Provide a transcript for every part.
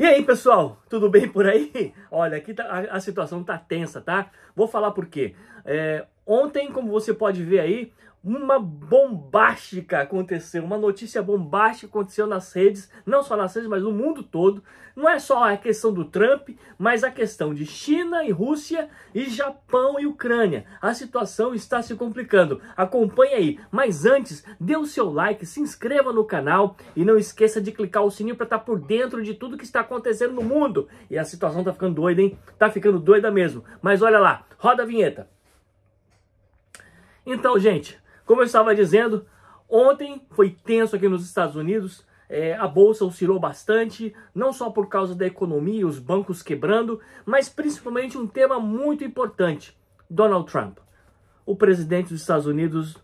E aí, pessoal, tudo bem por aí? Olha, aqui tá, a, a, situação tá tensa, tá? Vou falar por quê. É, Ontem, como você pode ver aí, uma bombástica aconteceu, uma notícia bombástica aconteceu nas redes, não só nas redes, mas no mundo todo. Não é só a questão do Trump, mas a questão de China e Rússia e Japão e Ucrânia. A situação está se complicando. Acompanhe aí. Mas antes, dê o seu like, se inscreva no canal e não esqueça de clicar o sininho para estar tá por dentro de tudo que está acontecendo no mundo. E a situação está ficando doida, hein? Está ficando doida mesmo. Mas olha lá, roda a vinheta. Então, gente, como eu estava dizendo, ontem foi tenso aqui nos Estados Unidos. É, a bolsa oscilou bastante, não só por causa da economia, os bancos quebrando, mas principalmente um tema muito importante: Donald Trump, o presidente dos Estados Unidos,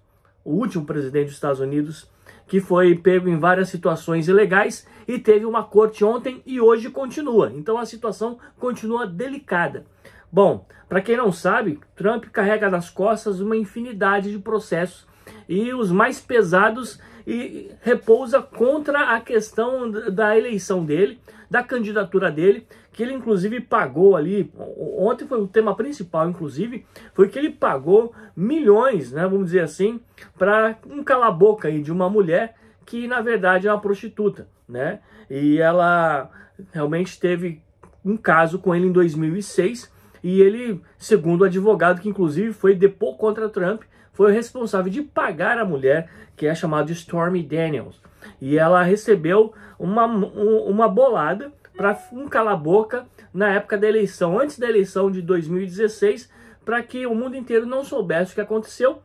o último presidente dos Estados Unidos, que foi pego em várias situações ilegais e teve uma corte ontem e hoje continua. Então a situação continua delicada. Bom, para quem não sabe, Trump carrega nas costas uma infinidade de processos e os mais pesados e repousa contra a questão da eleição dele, da candidatura dele, que ele inclusive pagou ali, ontem foi o tema principal inclusive, foi que ele pagou milhões, né, vamos dizer assim, para um cala-boca aí de uma mulher que na verdade é uma prostituta, né? E ela realmente teve um caso com ele em 2006 e ele, segundo o advogado, que inclusive foi depor contra Trump, foi o responsável de pagar a mulher, que é chamada Stormy Daniels. E ela recebeu uma, uma bolada para um cala-boca na época da eleição, antes da eleição de 2016, para que o mundo inteiro não soubesse o que aconteceu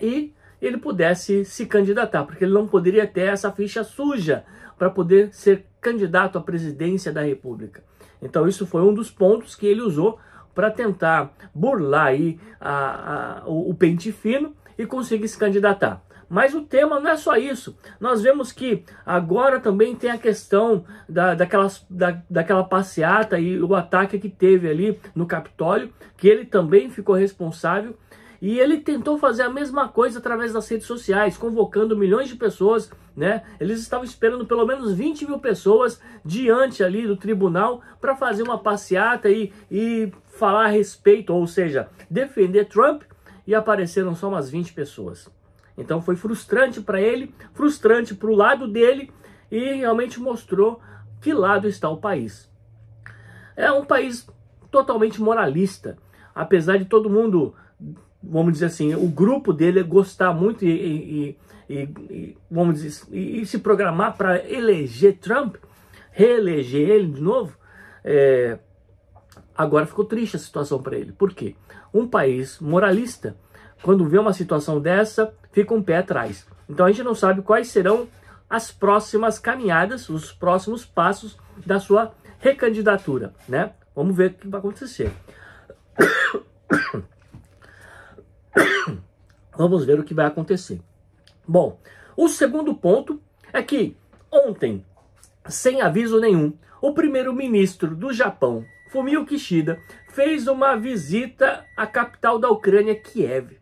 e ele pudesse se candidatar, porque ele não poderia ter essa ficha suja para poder ser candidato à presidência da República. Então, isso foi um dos pontos que ele usou para tentar burlar aí a, a, o, o pente fino e conseguir se candidatar. Mas o tema não é só isso. Nós vemos que agora também tem a questão da, daquelas, da, daquela passeata e o ataque que teve ali no Capitólio, que ele também ficou responsável e ele tentou fazer a mesma coisa através das redes sociais, convocando milhões de pessoas, né? Eles estavam esperando pelo menos 20 mil pessoas diante ali do tribunal para fazer uma passeata e, e falar a respeito, ou seja, defender Trump, e apareceram só umas 20 pessoas. Então foi frustrante para ele, frustrante para o lado dele e realmente mostrou que lado está o país. É um país totalmente moralista, apesar de todo mundo vamos dizer assim, o grupo dele é gostar muito e, e, e vamos dizer, e, se programar para eleger Trump, reeleger ele de novo, é, agora ficou triste a situação para ele. Por quê? Um país moralista, quando vê uma situação dessa, fica um pé atrás. Então a gente não sabe quais serão as próximas caminhadas, os próximos passos da sua recandidatura, né? Vamos ver o que vai acontecer. Vamos ver o que vai acontecer. Bom, o segundo ponto é que ontem, sem aviso nenhum, o primeiro-ministro do Japão, Fumio Kishida, fez uma visita à capital da Ucrânia, Kiev.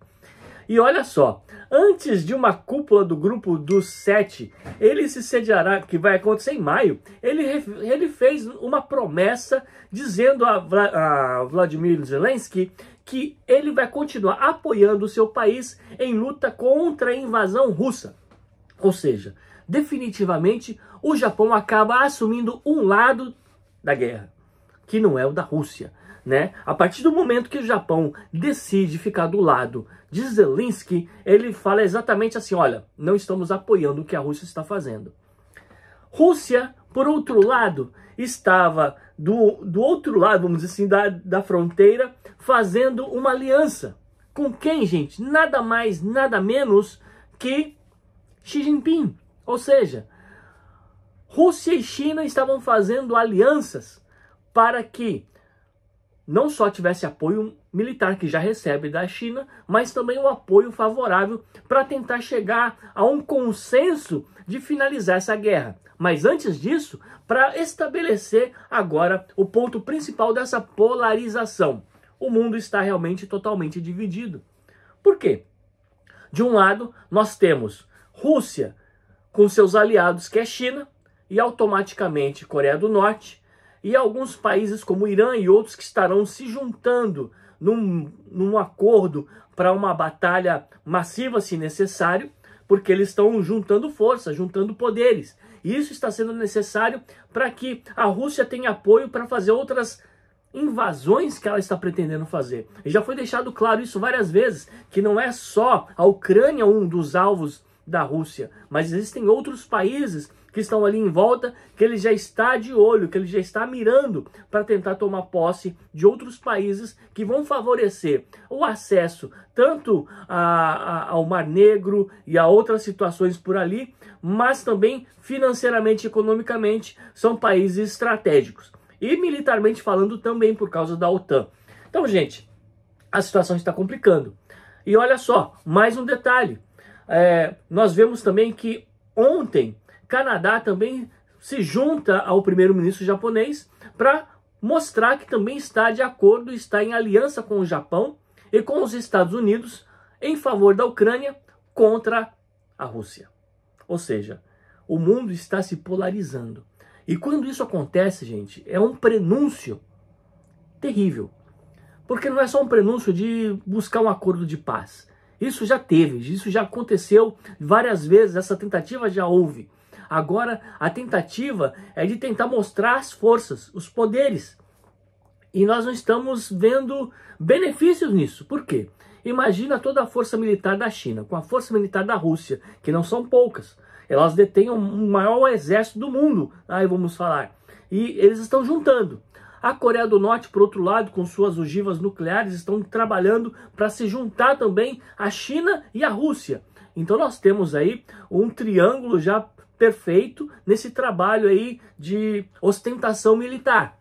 E olha só, antes de uma cúpula do grupo dos sete, ele se sediará, que vai acontecer em maio, ele, ele fez uma promessa dizendo a, a Vladimir Zelensky que ele vai continuar apoiando o seu país em luta contra a invasão russa. Ou seja, definitivamente o Japão acaba assumindo um lado da guerra, que não é o da Rússia. Né? A partir do momento que o Japão decide ficar do lado de Zelensky, ele fala exatamente assim: olha, não estamos apoiando o que a Rússia está fazendo. Rússia, por outro lado, estava do, do outro lado, vamos dizer assim, da, da fronteira, fazendo uma aliança. Com quem, gente? Nada mais, nada menos que Xi Jinping. Ou seja, Rússia e China estavam fazendo alianças para que não só tivesse apoio militar que já recebe da China, mas também um apoio favorável para tentar chegar a um consenso de finalizar essa guerra. Mas antes disso, para estabelecer agora o ponto principal dessa polarização. O mundo está realmente totalmente dividido. Por quê? De um lado, nós temos Rússia com seus aliados, que é China, e automaticamente Coreia do Norte, e alguns países como Irã e outros que estarão se juntando num, num acordo para uma batalha massiva, se necessário porque eles estão juntando forças, juntando poderes. E isso está sendo necessário para que a Rússia tenha apoio para fazer outras invasões que ela está pretendendo fazer. E já foi deixado claro isso várias vezes, que não é só a Ucrânia um dos alvos da Rússia. Mas existem outros países que estão ali em volta que ele já está de olho, que ele já está mirando para tentar tomar posse de outros países que vão favorecer o acesso tanto a, a, ao Mar Negro e a outras situações por ali, mas também financeiramente e economicamente são países estratégicos. E militarmente falando também por causa da OTAN. Então, gente, a situação está complicando. E olha só, mais um detalhe é, nós vemos também que ontem Canadá também se junta ao primeiro-ministro japonês para mostrar que também está de acordo, está em aliança com o Japão e com os Estados Unidos em favor da Ucrânia contra a Rússia. Ou seja, o mundo está se polarizando. E quando isso acontece, gente, é um prenúncio terrível. Porque não é só um prenúncio de buscar um acordo de paz. Isso já teve, isso já aconteceu várias vezes, essa tentativa já houve. Agora, a tentativa é de tentar mostrar as forças, os poderes. E nós não estamos vendo benefícios nisso. Por quê? Imagina toda a força militar da China com a força militar da Rússia, que não são poucas. Elas detêm o maior exército do mundo, aí vamos falar. E eles estão juntando. A Coreia do Norte, por outro lado, com suas ogivas nucleares, estão trabalhando para se juntar também à China e à Rússia. Então nós temos aí um triângulo já perfeito nesse trabalho aí de ostentação militar.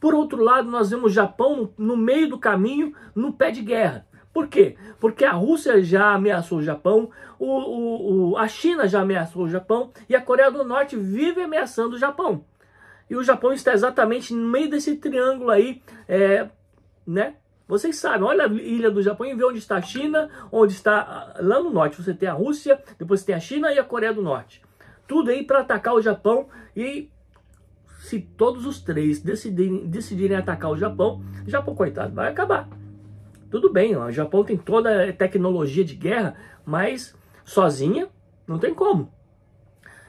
Por outro lado, nós vemos Japão no, no meio do caminho, no pé de guerra. Por quê? Porque a Rússia já ameaçou o Japão, o, o, o, a China já ameaçou o Japão e a Coreia do Norte vive ameaçando o Japão e o Japão está exatamente no meio desse triângulo aí, é, né? Vocês sabem, olha a ilha do Japão e vê onde está a China, onde está ah, lá no norte. Você tem a Rússia, depois tem a China e a Coreia do Norte. Tudo aí para atacar o Japão e se todos os três decidirem, decidirem atacar o Japão, o Japão, coitado, vai acabar. Tudo bem, ó, o Japão tem toda a tecnologia de guerra, mas sozinha não tem como.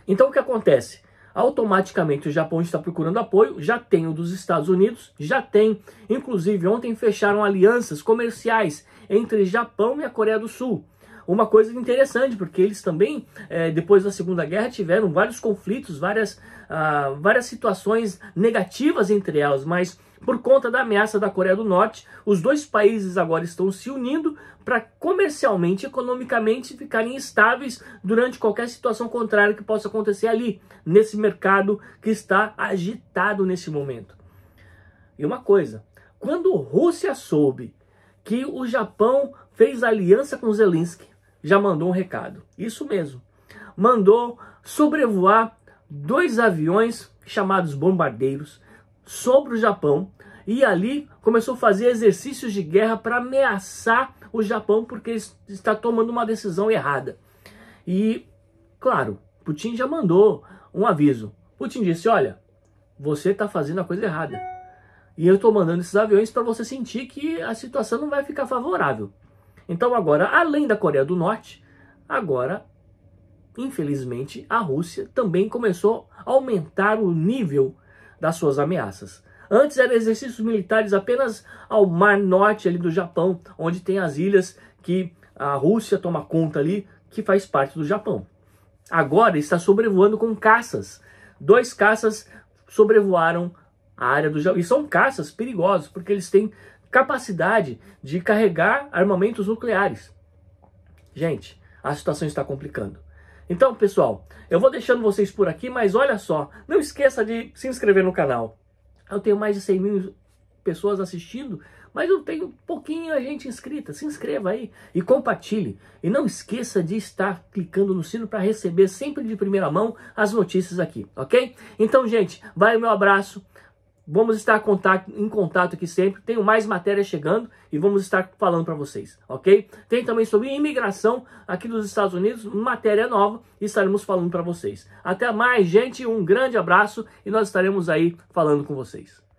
Então o que acontece? automaticamente o Japão está procurando apoio, já tem o dos Estados Unidos, já tem. Inclusive, ontem fecharam alianças comerciais entre Japão e a Coreia do Sul. Uma coisa interessante, porque eles também, é, depois da Segunda Guerra, tiveram vários conflitos, várias, ah, várias situações negativas entre elas, mas por conta da ameaça da Coreia do Norte, os dois países agora estão se unindo para comercialmente, economicamente ficarem estáveis durante qualquer situação contrária que possa acontecer ali, nesse mercado que está agitado nesse momento. E uma coisa, quando Rússia soube que o Japão fez aliança com Zelensky, já mandou um recado. Isso mesmo. Mandou sobrevoar dois aviões chamados bombardeiros sobre o Japão e ali começou a fazer exercícios de guerra para ameaçar o Japão porque está tomando uma decisão errada. E, claro, Putin já mandou um aviso. Putin disse: olha, você está fazendo a coisa errada. E eu estou mandando esses aviões para você sentir que a situação não vai ficar favorável. Então, agora, além da Coreia do Norte, agora, infelizmente, a Rússia também começou a aumentar o nível das suas ameaças. Antes eram exercícios militares apenas ao Mar Norte ali do Japão, onde tem as ilhas que a Rússia toma conta ali, que faz parte do Japão. Agora está sobrevoando com caças. Dois caças sobrevoaram a área do Japão. E são caças perigosos, porque eles têm capacidade de carregar armamentos nucleares. Gente, a situação está complicando. Então, pessoal, eu vou deixando vocês por aqui, mas olha só, não esqueça de se inscrever no canal. Eu tenho mais de 100 mil pessoas assistindo, mas eu tenho pouquinha gente inscrita. Se inscreva aí e compartilhe. E não esqueça de estar clicando no sino para receber sempre de primeira mão as notícias aqui, ok? Então, gente, vai o meu abraço. Vamos estar contato, em contato aqui sempre. Tenho mais matérias chegando e vamos estar falando para vocês, ok? Tem também sobre imigração aqui dos Estados Unidos, matéria nova, e estaremos falando para vocês. Até mais, gente. Um grande abraço e nós estaremos aí falando com vocês.